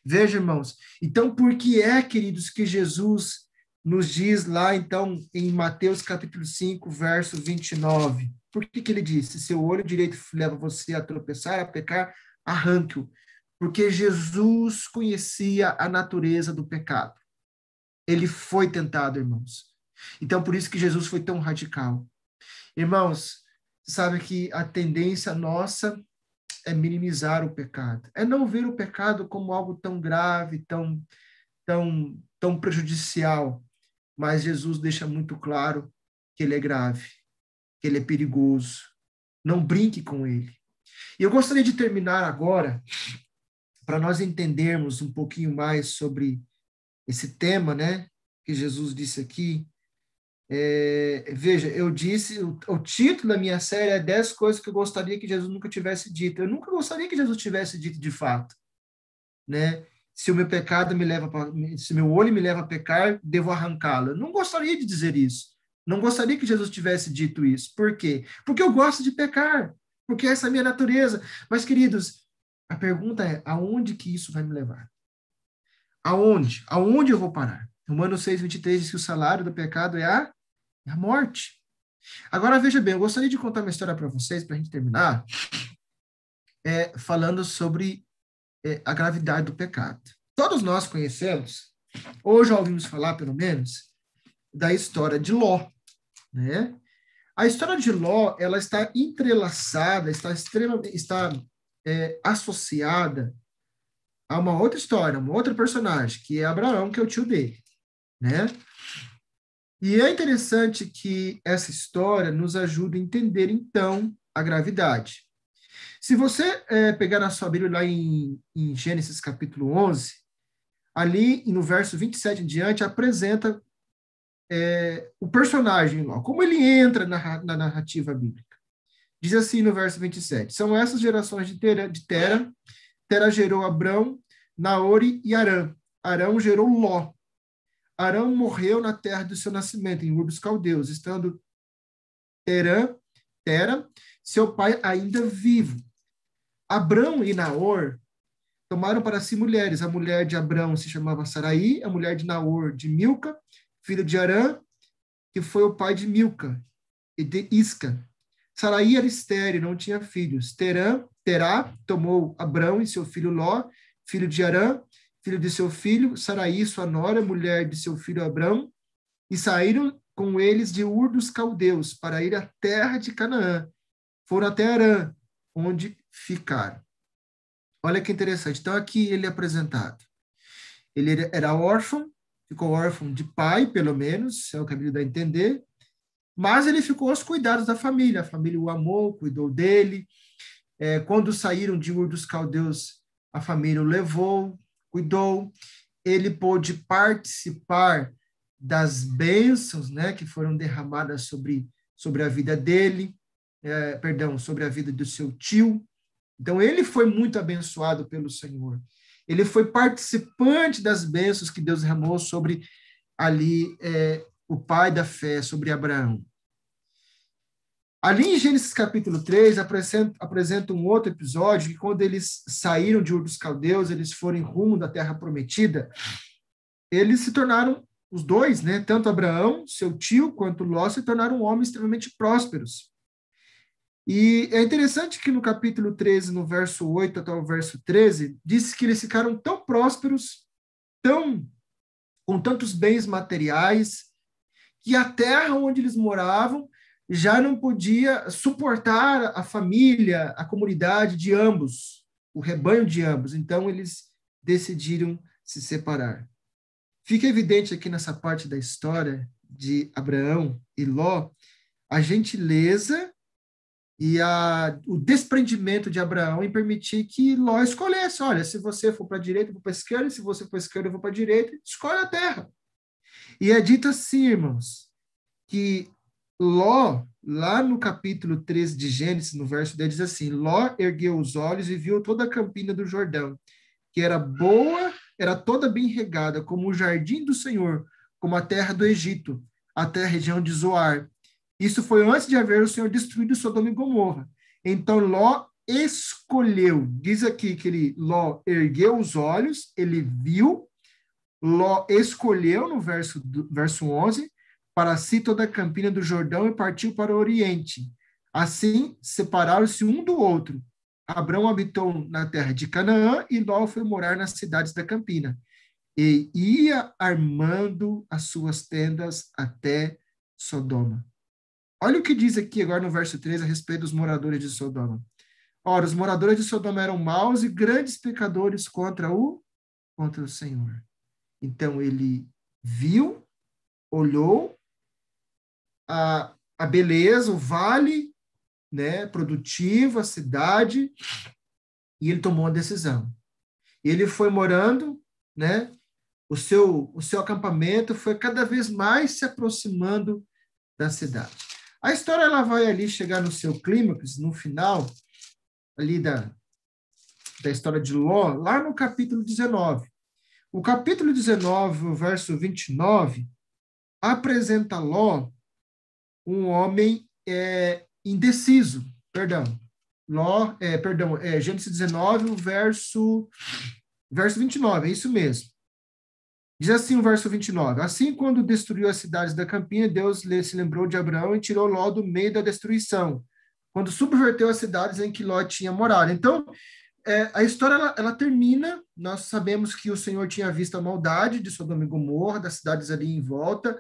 [SPEAKER 3] Veja, irmãos, então por que é, queridos, que Jesus nos diz lá, então, em Mateus capítulo 5, verso 29? Por que, que ele disse: seu olho direito leva você a tropeçar, a pecar, arranque-o. Porque Jesus conhecia a natureza do pecado. Ele foi tentado, irmãos. Então, por isso que Jesus foi tão radical. Irmãos, sabe que a tendência nossa é minimizar o pecado, é não ver o pecado como algo tão grave, tão, tão, tão prejudicial. Mas Jesus deixa muito claro que ele é grave, que ele é perigoso. Não brinque com ele. E eu gostaria de terminar agora para nós entendermos um pouquinho mais sobre esse tema, né, que Jesus disse aqui. É, veja, eu disse, o, o, título da minha série é 10 coisas que eu gostaria que Jesus nunca tivesse dito. Eu nunca gostaria que Jesus tivesse dito de fato, né? Se o meu pecado me leva, pra, se meu olho me leva a pecar, devo arrancá-lo. Não gostaria de dizer isso. Não gostaria que Jesus tivesse dito isso. Por quê? Porque eu gosto de pecar. Porque essa é a minha natureza. Mas, queridos, a pergunta é: aonde que isso vai me levar? Aonde? Aonde eu vou parar? Romanos 6, 23 diz que o salário do pecado é a, é a morte. Agora, veja bem, eu gostaria de contar uma história para vocês, para a gente terminar, é, falando sobre é, a gravidade do pecado. Todos nós conhecemos, ou já ouvimos falar, pelo menos, da história de Ló. Né? A história de Ló ela está entrelaçada, está, extrema, está é, associada há uma outra história, um outro personagem, que é Abraão, que é o tio dele, né? E é interessante que essa história nos ajude a entender, então, a gravidade. Se você é, pegar na sua Bíblia lá em, em Gênesis capítulo 11, ali no verso 27 em diante, apresenta é, o personagem como ele entra na, na, narrativa bíblica. Diz assim no verso 27, são essas gerações de Tera, de tera Terá gerou Abrão, Naori e Arã. Arão gerou Ló. Arão morreu na terra do seu nascimento, em Ur dos Caldeus, estando Terã, Tera, seu pai ainda vivo. Abrão e Naor tomaram para si mulheres. A mulher de Abrão se chamava Saraí, a mulher de Naor de Milca, filha de Arã, que foi o pai de Milca e de Isca. Saraí era estéreo, não tinha filhos. Terã, Terá tomou Abrão e seu filho Ló, filho de Arã, filho de seu filho, Saraí, sua nora, mulher de seu filho Abrão, e saíram com eles de Ur dos Caldeus para ir à terra de Canaã. Foram até Arã, onde ficaram. Olha que interessante. Então, aqui ele é apresentado. Ele era órfão, ficou órfão de pai, pelo menos, é o que a Bíblia dá a entender. Mas ele ficou aos cuidados da família. A família o amou, cuidou dele. É, quando saíram de Ur dos Caldeus, a família o levou, cuidou. Ele pôde participar das bênçãos né, que foram derramadas sobre, sobre a vida dele, é, perdão, sobre a vida do seu tio. Então, ele foi muito abençoado pelo Senhor. Ele foi participante das bênçãos que Deus derramou sobre ali é, o pai da fé, sobre Abraão. Ali em Gênesis capítulo 3, apresenta, apresenta um outro episódio que, quando eles saíram de Ur dos Caldeus, eles foram rumo da Terra Prometida, eles se tornaram, os dois, né, tanto Abraão, seu tio, quanto Ló, se tornaram homens extremamente prósperos. E é interessante que no capítulo 13, no verso 8 até o verso 13, diz que eles ficaram tão prósperos, tão com tantos bens materiais, que a terra onde eles moravam já não podia suportar a família, a comunidade de ambos, o rebanho de ambos. Então, eles decidiram se separar. Fica evidente aqui nessa parte da história de Abraão e Ló a gentileza e a, o desprendimento de Abraão em permitir que Ló escolhesse. Olha, se você for para a direita, eu vou para a esquerda, se você for para a esquerda, eu vou para a direita. Escolhe a terra. E é dito assim, irmãos, que Ló, lá no capítulo 13 de Gênesis, no verso 10, diz assim: Ló ergueu os olhos e viu toda a campina do Jordão, que era boa, era toda bem regada, como o jardim do Senhor, como a terra do Egito, até a região de Zoar. Isso foi antes de haver o Senhor destruído Sodoma e Gomorra. Então Ló escolheu, diz aqui que ele, Ló ergueu os olhos, ele viu, Ló escolheu no verso, verso 11, para si toda a campina do Jordão e partiu para o Oriente. Assim, separaram-se um do outro. Abrão habitou na terra de Canaã e Ló foi morar nas cidades da campina. E ia armando as suas tendas até Sodoma. Olha o que diz aqui agora no verso 3 a respeito dos moradores de Sodoma. Ora, os moradores de Sodoma eram maus e grandes pecadores contra o contra o Senhor. Então ele viu, olhou a, a beleza, o vale né, produtivo, a cidade, e ele tomou uma decisão. Ele foi morando, né, o, seu, o seu acampamento foi cada vez mais se aproximando da cidade. A história ela vai ali chegar no seu clímax, no final ali da, da história de Ló, lá no capítulo 19. O capítulo 19, o verso 29, apresenta Ló um homem é, indeciso. Perdão. Ló, é, perdão, é, Gênesis 19, o verso, verso 29, é isso mesmo. Diz assim o verso 29. Assim, quando destruiu as cidades da campina, Deus se lembrou de Abraão e tirou Ló do meio da destruição, quando subverteu as cidades em que Ló tinha morado. Então, é, a história ela, ela, termina. Nós sabemos que o Senhor tinha visto a maldade de Sodoma e Gomorra, das cidades ali em volta,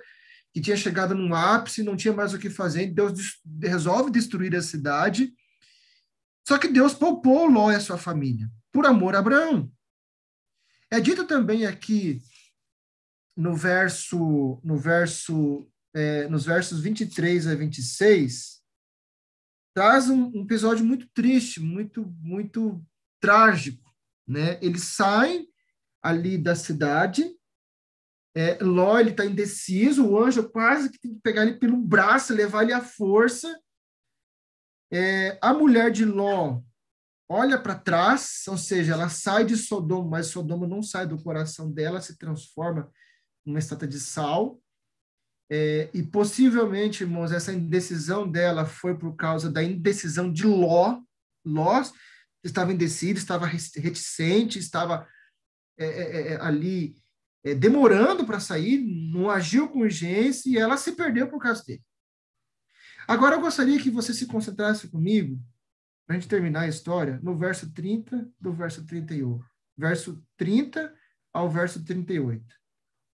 [SPEAKER 3] que tinha chegado num ápice, não tinha mais o que fazer, então Deus resolve destruir a cidade. Só que Deus poupou Ló e a sua família, por amor a Abraão. É dito também aqui no verso, no verso, é, nos versos 23 a 26, traz um, um episódio muito triste, muito, muito trágico, né? Eles saem ali da cidade, é, Ló ele está indeciso, o anjo quase que tem que pegar ele pelo braço, levar ele à força. É, a mulher de Ló olha para trás, ou seja, ela sai de Sodoma, mas Sodoma não sai do coração dela, se transforma numa estátua de sal. É, e possivelmente, irmãos, essa indecisão dela foi por causa da indecisão de Ló. Ló estava indeciso, estava reticente, estava é, é, é ali é, demorando para sair, não agiu com urgência e ela se perdeu por causa dele. Agora eu gostaria que você se concentrasse comigo, para a gente terminar a história, no verso 30 do verso 31. Verso 30 ao verso 38.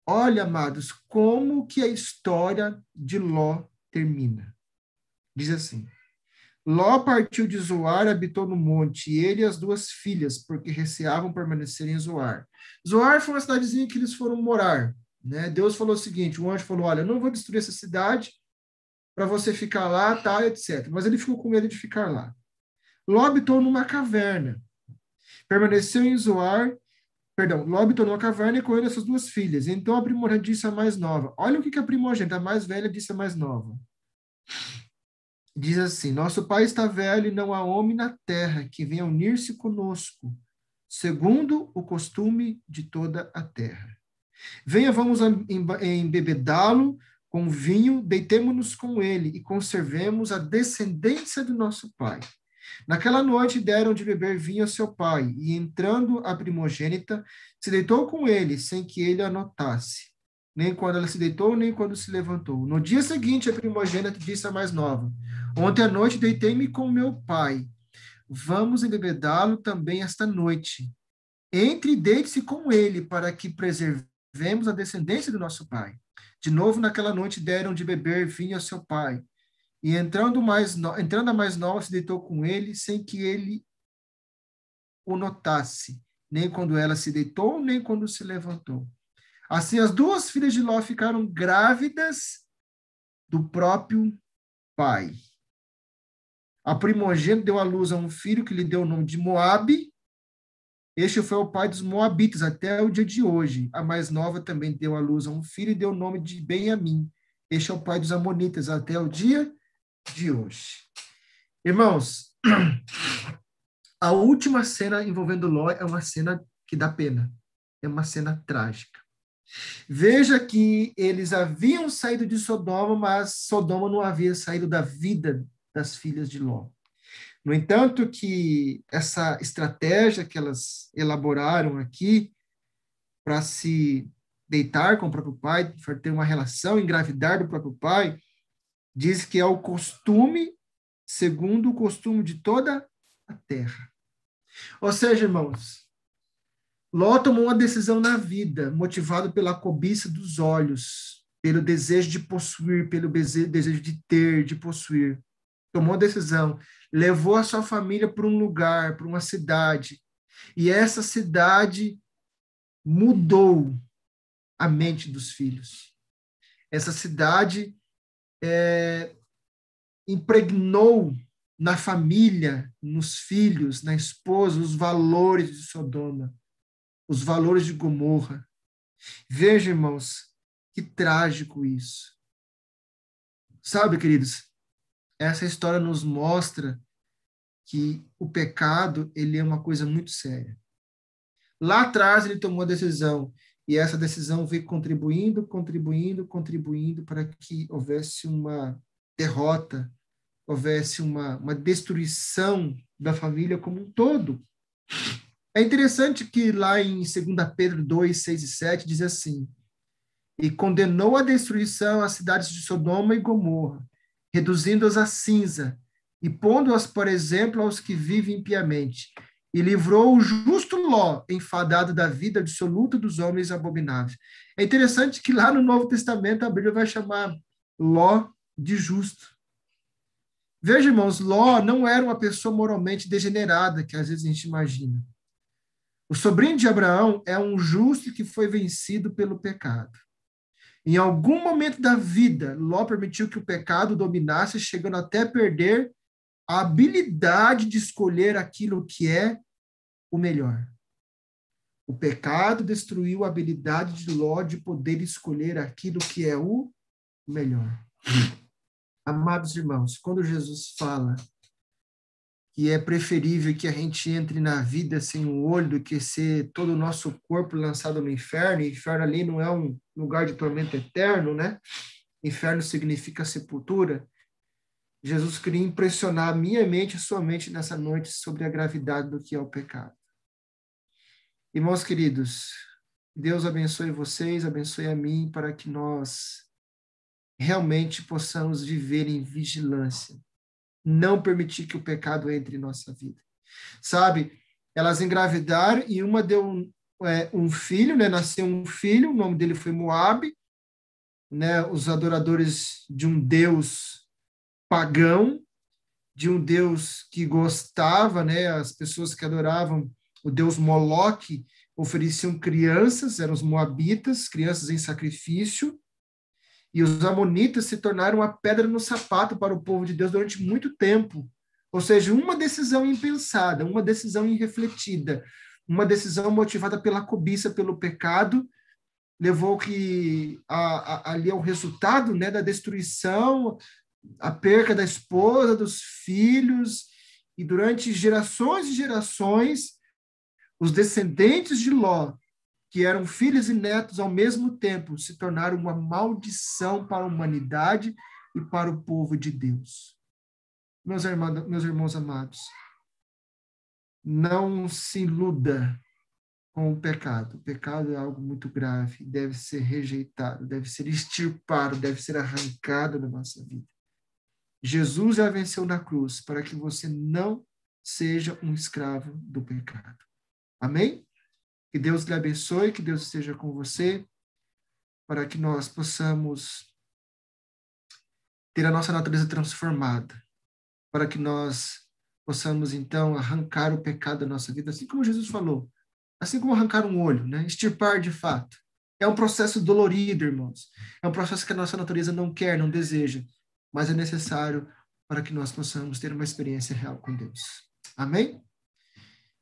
[SPEAKER 3] Olha, amados, como que a história de Ló termina. Diz assim: Ló partiu de Zoar e habitou no monte, ele e as duas filhas, porque receavam permanecer em Zoar. Zoar foi uma cidadezinha que eles foram morar. Né? Deus falou o seguinte: o anjo falou: Olha, eu não vou destruir essa cidade para você ficar lá, tá, etc. Mas ele ficou com medo de ficar lá. Ló habitou numa caverna, permaneceu em Zoar. Perdão, Ló habitou numa caverna e com ele suas duas filhas. Então a primogênita disse a mais nova. Olha o que, que a primogênita, a mais velha, disse a mais nova diz assim: Nosso Pai está velho e não há homem na terra que venha unir-se conosco, segundo o costume de toda a terra. Venha, vamos embebedá-lo com vinho, deitemo-nos com ele e conservemos a descendência do nosso Pai. Naquela noite deram de beber vinho a seu pai, e entrando a primogênita, se deitou com ele, sem que ele a notasse nem quando ela se deitou, nem quando se levantou. No dia seguinte, a primogênita disse à mais nova: Ontem à noite deitei-me com meu pai. Vamos embebedá-lo também esta noite. Entre e deite-se com ele, para que preservemos a descendência do nosso pai. De novo, naquela noite deram de beber vinho a seu pai. E entrando, mais no... entrando a mais nova, se deitou com ele, sem que ele o notasse, nem quando ela se deitou, nem quando se levantou. Assim, as duas filhas de Ló ficaram grávidas do próprio pai. A primogênita deu à luz a um filho que lhe deu o nome de Moabe. Este foi o pai dos Moabitas até o dia de hoje. A mais nova também deu à luz a um filho e deu o nome de Benjamim. Este é o pai dos Amonitas até o dia de hoje. Irmãos, a última cena envolvendo Ló é uma cena que dá pena. É uma cena trágica. Veja que eles haviam saído de Sodoma, mas Sodoma não havia saído da vida das filhas de Ló. No entanto, que essa estratégia que elas elaboraram aqui para se deitar com o próprio pai, para ter uma relação, engravidar do próprio pai, diz que é o costume, segundo o costume de toda a terra. Ou seja, irmãos, Ló tomou uma decisão na vida, motivado pela cobiça dos olhos, pelo desejo de possuir, pelo desejo de ter, de possuir tomou decisão, levou a sua família para um lugar, para uma cidade, e essa cidade mudou a mente dos filhos. Essa cidade é, impregnou na família, nos filhos, na esposa, os valores de Sodoma, os valores de Gomorra. Veja, irmãos, que trágico isso. Sabe, queridos, essa história nos mostra que o pecado ele é uma coisa muito séria. Lá atrás ele tomou a decisão e essa decisão veio contribuindo, contribuindo, contribuindo para que houvesse uma derrota, houvesse uma, uma destruição da família como um todo. É interessante que lá em 2 Pedro 2, 6 e 7 diz assim: E condenou a destruição as cidades de Sodoma e Gomorra, reduzindo-as a cinza, e pondo-as, por exemplo, aos que vivem impiamente. E livrou o justo Ló, enfadado da vida absoluta dos homens abomináveis. É interessante que lá no Novo Testamento a Bíblia vai chamar Ló de justo. Veja, irmãos, Ló não era uma pessoa moralmente degenerada, que às vezes a gente imagina. O sobrinho de Abraão é um justo que foi vencido pelo pecado. Em algum momento da vida, Ló permitiu que o pecado dominasse, chegando até perder a habilidade de escolher aquilo que é o melhor. O pecado destruiu a habilidade de Ló de poder escolher aquilo que é o melhor. Amados irmãos, quando Jesus fala e é preferível que a gente entre na vida sem o olho do que ser todo o nosso corpo lançado no inferno. E inferno ali não é um lugar de tormento eterno, né? Inferno significa sepultura. Jesus queria impressionar a minha mente e sua mente nessa noite sobre a gravidade do que é o pecado. Irmãos queridos, Deus abençoe vocês, abençoe a mim, para que nós realmente possamos viver em vigilância não permitir que o pecado entre em nossa vida. Sabe? Elas engravidaram e uma deu um, é, um filho, né? Nasceu um filho, o nome dele foi Moabe, né? Os adoradores de um deus pagão, de um deus que gostava, né? As pessoas que adoravam o deus Moloque ofereciam crianças, eram os moabitas, crianças em sacrifício, e os amonitas se tornaram a pedra no sapato para o povo de Deus durante muito tempo. Ou seja, uma decisão impensada, uma decisão irrefletida, uma decisão motivada pela cobiça, pelo pecado, levou que a, a, ali ao resultado né, da destruição, a perca da esposa, dos filhos, e durante gerações e gerações, os descendentes de Ló que eram filhos e netos ao mesmo tempo, se tornaram uma maldição para a humanidade e para o povo de Deus. Meus irmãos, meus irmãos amados, não se iluda com o pecado. O pecado é algo muito grave, deve ser rejeitado, deve ser extirpado, deve ser arrancado da nossa vida. Jesus já venceu na cruz para que você não seja um escravo do pecado. Amém? Que Deus lhe abençoe, que Deus esteja com você, para que nós possamos ter a nossa natureza transformada, para que nós possamos então arrancar o pecado da nossa vida, assim como Jesus falou, assim como arrancar um olho, né? Extirpar de fato. É um processo dolorido, irmãos. É um processo que a nossa natureza não quer, não deseja, mas é necessário para que nós possamos ter uma experiência real com Deus. Amém?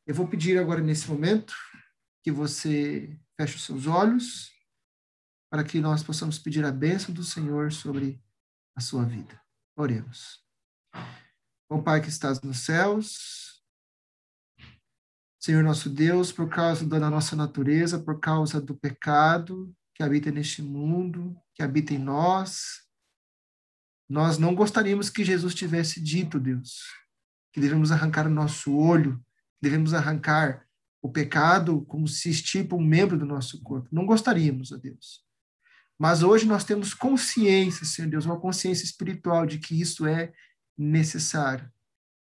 [SPEAKER 3] Eu vou pedir agora nesse momento que você feche os seus olhos para que nós possamos pedir a bênção do Senhor sobre a sua vida. Oremos. Bom Pai que estás nos céus, Senhor nosso Deus, por causa da nossa natureza, por causa do pecado que habita neste mundo, que habita em nós, nós não gostaríamos que Jesus tivesse dito, Deus, que devemos arrancar o nosso olho, devemos arrancar o pecado como se estipa um membro do nosso corpo. Não gostaríamos, ó Deus. Mas hoje nós temos consciência, Senhor Deus, uma consciência espiritual de que isso é necessário,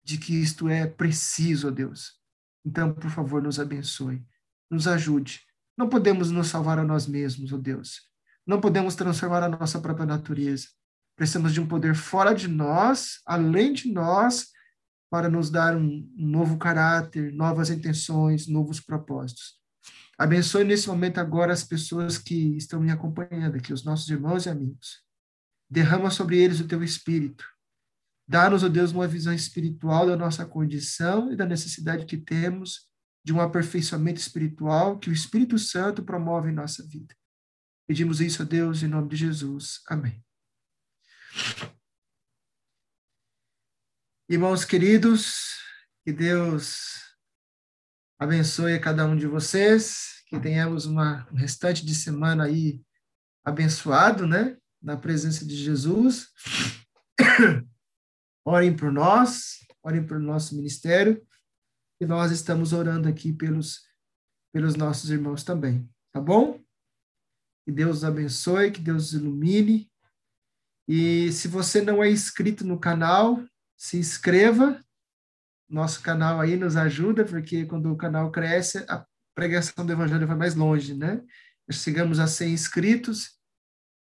[SPEAKER 3] de que isto é preciso, ó Deus. Então, por favor, nos abençoe, nos ajude. Não podemos nos salvar a nós mesmos, ó Deus. Não podemos transformar a nossa própria natureza. Precisamos de um poder fora de nós, além de nós, para nos dar um, novo caráter, novas intenções, novos propósitos. Abençoe nesse momento agora as pessoas que estão me acompanhando aqui, os nossos irmãos e amigos. Derrama sobre eles o teu espírito. Dá-nos, ó oh Deus, uma visão espiritual da nossa condição e da necessidade que temos de um aperfeiçoamento espiritual que o Espírito Santo promove em nossa vida. Pedimos isso a Deus em nome de Jesus. Amém. Irmãos queridos, que Deus abençoe cada um de vocês, que tenhamos uma, um restante de semana aí abençoado, né? Na presença de Jesus. orem por nós, orem por nosso ministério, e nós estamos orando aqui pelos, pelos nossos irmãos também, tá bom? Que Deus abençoe, que Deus ilumine. E se você não é inscrito no canal, se inscreva. Nosso canal aí nos ajuda, porque quando o canal cresce, a pregação do evangelho vai mais longe, né? Chegamos a 100 inscritos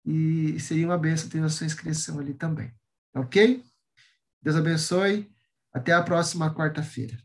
[SPEAKER 3] e seria uma benção ter a sua inscrição ali também. Ok? Deus abençoe. Até a próxima quarta-feira.